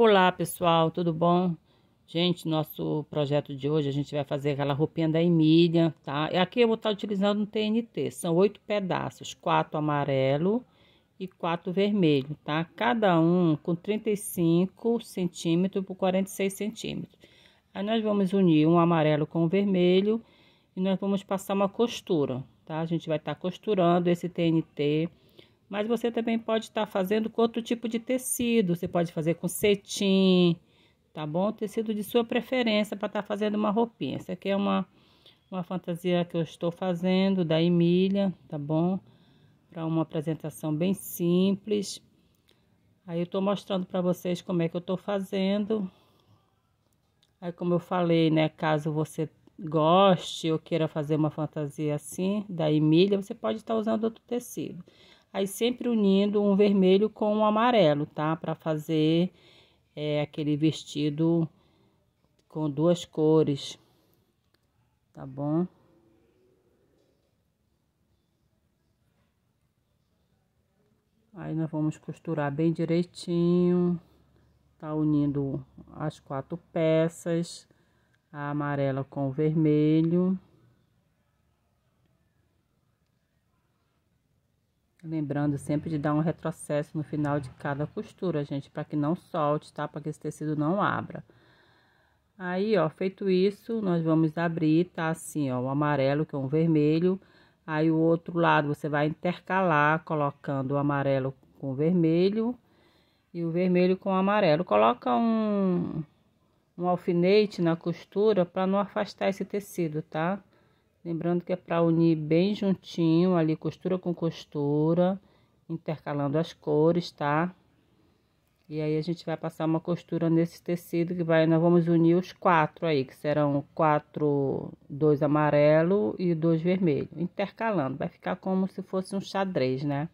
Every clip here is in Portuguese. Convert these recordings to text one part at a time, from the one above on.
Olá pessoal, tudo bom? Gente, nosso projeto de hoje a gente vai fazer aquela roupinha da Emília, tá? Aqui eu vou estar utilizando um TNT, são oito pedaços, quatro amarelo e quatro vermelho, tá? Cada um com 35 centímetros por 46 centímetros. Aí nós vamos unir um amarelo com o vermelho e nós vamos passar uma costura, tá? A gente vai estar costurando esse TNT mas você também pode estar tá fazendo com outro tipo de tecido. Você pode fazer com cetim, tá bom? Tecido de sua preferência para estar tá fazendo uma roupinha. Essa aqui é uma, uma fantasia que eu estou fazendo da Emília, tá bom? Para uma apresentação bem simples. Aí eu estou mostrando para vocês como é que eu estou fazendo. Aí como eu falei, né, caso você goste ou queira fazer uma fantasia assim, da Emília, você pode estar tá usando outro tecido aí sempre unindo um vermelho com um amarelo, tá? Para fazer é, aquele vestido com duas cores, tá bom? Aí nós vamos costurar bem direitinho, tá unindo as quatro peças, a amarela com o vermelho. Lembrando sempre de dar um retrocesso no final de cada costura, gente, para que não solte, tá? Para que esse tecido não abra. Aí, ó, feito isso, nós vamos abrir, tá? Assim, ó, o amarelo que é um vermelho. Aí, o outro lado você vai intercalar, colocando o amarelo com o vermelho e o vermelho com o amarelo. Coloca um, um alfinete na costura para não afastar esse tecido, tá? Lembrando que é para unir bem juntinho ali, costura com costura, intercalando as cores, tá? E aí a gente vai passar uma costura nesse tecido que vai, nós vamos unir os quatro aí, que serão quatro, dois amarelo e dois vermelho, intercalando. Vai ficar como se fosse um xadrez, né?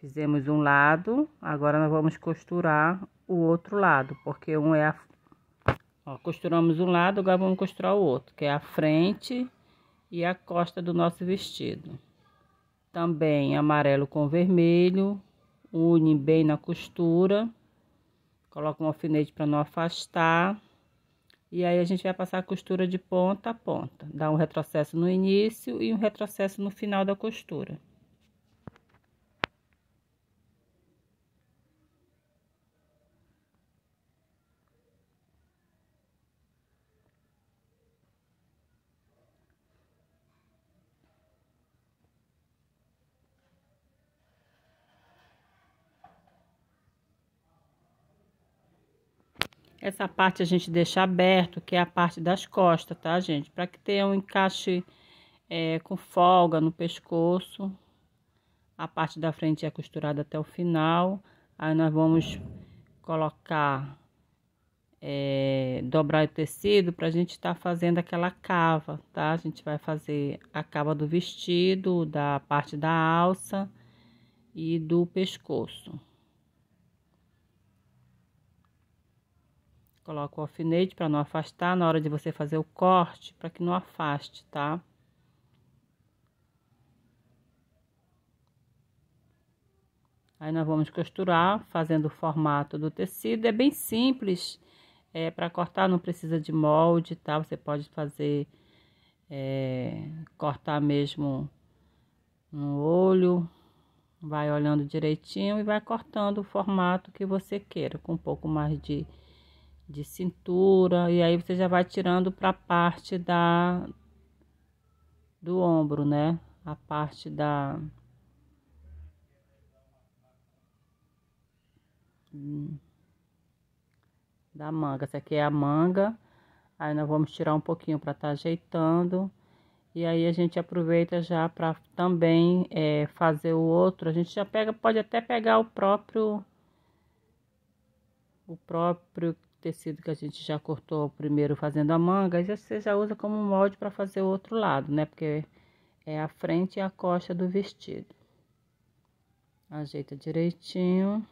Fizemos um lado, agora nós vamos costurar o outro lado, porque um é a... Ó, costuramos um lado, agora vamos costurar o outro, que é a frente e a costa do nosso vestido. Também amarelo com vermelho, une bem na costura. Coloca um alfinete para não afastar. E aí a gente vai passar a costura de ponta a ponta. Dá um retrocesso no início e um retrocesso no final da costura. Essa parte a gente deixa aberto, que é a parte das costas, tá, gente? Para que tenha um encaixe é, com folga no pescoço. A parte da frente é costurada até o final. Aí nós vamos colocar, é, dobrar o tecido para a gente estar tá fazendo aquela cava, tá? A gente vai fazer a cava do vestido, da parte da alça e do pescoço. Coloca o alfinete para não afastar na hora de você fazer o corte, para que não afaste, tá? Aí nós vamos costurar fazendo o formato do tecido. É bem simples, é, para cortar não precisa de molde, tá? Você pode fazer, é, cortar mesmo no olho, vai olhando direitinho e vai cortando o formato que você queira, com um pouco mais de de cintura e aí você já vai tirando para a parte da do ombro, né? A parte da da manga. Essa aqui é a manga. Aí nós vamos tirar um pouquinho para estar tá ajeitando. E aí a gente aproveita já para também é, fazer o outro. A gente já pega, pode até pegar o próprio o próprio tecido que a gente já cortou primeiro fazendo a manga, já, você já usa como molde para fazer o outro lado, né? Porque é a frente e a costa do vestido. Ajeita direitinho.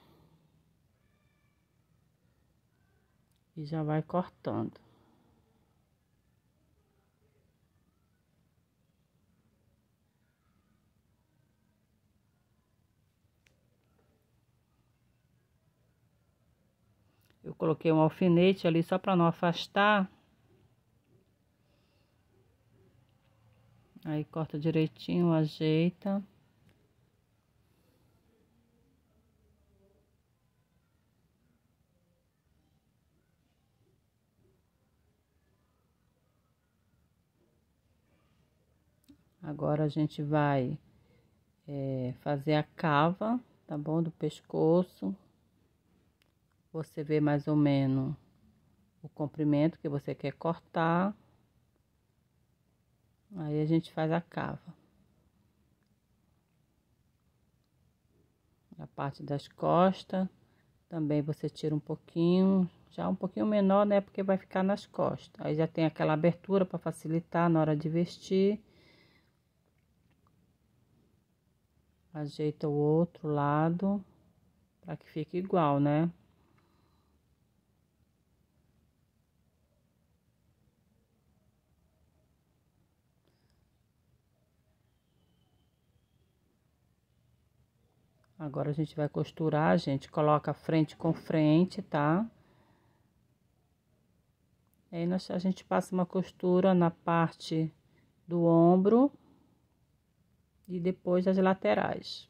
E já vai cortando. Eu coloquei um alfinete ali só para não afastar. Aí corta direitinho, ajeita. Agora a gente vai é, fazer a cava, tá bom? Do pescoço você vê mais ou menos o comprimento que você quer cortar. Aí a gente faz a cava. A parte das costas, também você tira um pouquinho, já um pouquinho menor, né? Porque vai ficar nas costas. Aí já tem aquela abertura para facilitar na hora de vestir. Ajeita o outro lado para que fique igual, né? Agora a gente vai costurar, gente, coloca frente com frente, tá? Aí nós, a gente passa uma costura na parte do ombro e depois as laterais.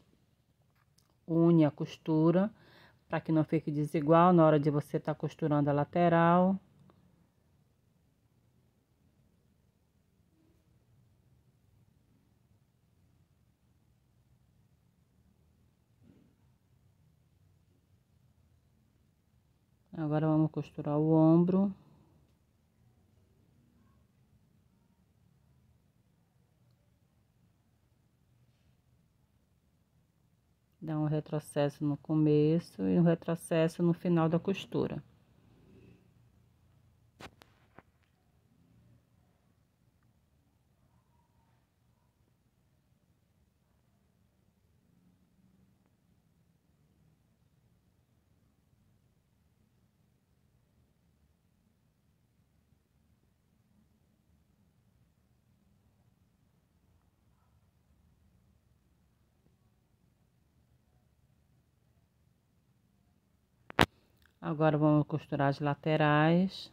Une a costura para que não fique desigual na hora de você estar tá costurando a lateral. Agora vamos costurar o ombro. Dá um retrocesso no começo e um retrocesso no final da costura. Agora vamos costurar as laterais.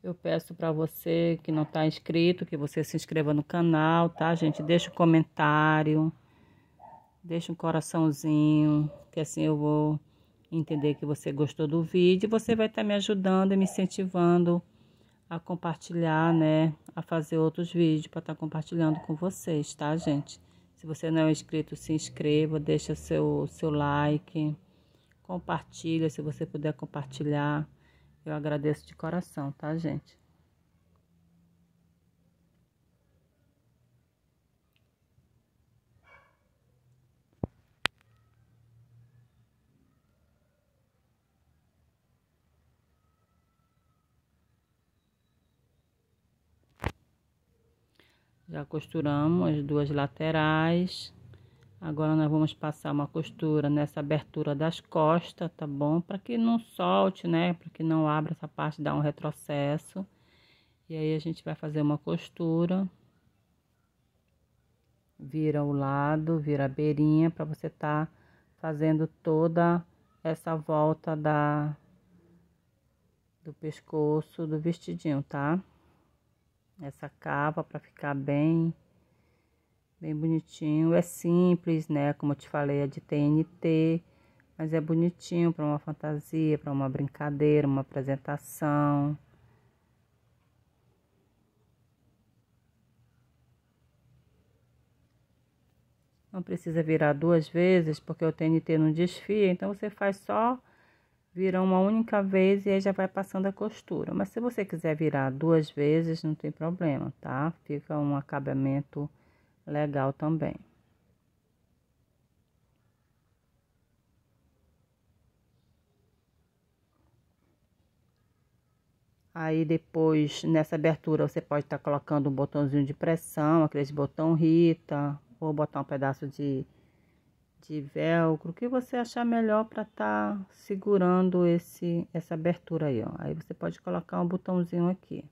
Eu peço para você que não está inscrito, que você se inscreva no canal, tá, gente? Deixa o um comentário. Deixa um coraçãozinho, que assim eu vou entender que você gostou do vídeo. Você vai estar tá me ajudando e me incentivando a compartilhar, né? A fazer outros vídeos para estar tá compartilhando com vocês, tá, gente? Se você não é inscrito, se inscreva, deixa seu, seu like, compartilha, se você puder compartilhar. Eu agradeço de coração, tá, gente? Já costuramos as duas laterais. Agora, nós vamos passar uma costura nessa abertura das costas, tá bom? Para que não solte, né? Para que não abra essa parte, dá um retrocesso. E aí, a gente vai fazer uma costura. Vira o lado, vira a beirinha, para você tá fazendo toda essa volta da do pescoço do vestidinho, tá? essa capa para ficar bem bem bonitinho. É simples, né? Como eu te falei, é de TNT, mas é bonitinho para uma fantasia, para uma brincadeira, uma apresentação. Não precisa virar duas vezes, porque o TNT não desfia, então você faz só vira uma única vez e aí já vai passando a costura. Mas se você quiser virar duas vezes, não tem problema, tá? Fica um acabamento legal também. Aí depois, nessa abertura, você pode estar tá colocando um botãozinho de pressão, aquele botão Rita, ou botar um pedaço de de velcro, o que você achar melhor para estar tá segurando esse essa abertura aí, ó. Aí você pode colocar um botãozinho aqui.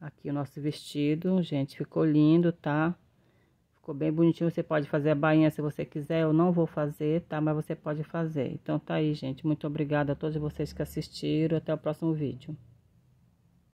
Aqui o nosso vestido, gente, ficou lindo, tá? Ficou bem bonitinho, você pode fazer a bainha se você quiser, eu não vou fazer, tá? Mas você pode fazer. Então tá aí, gente, muito obrigada a todos vocês que assistiram, até o próximo vídeo.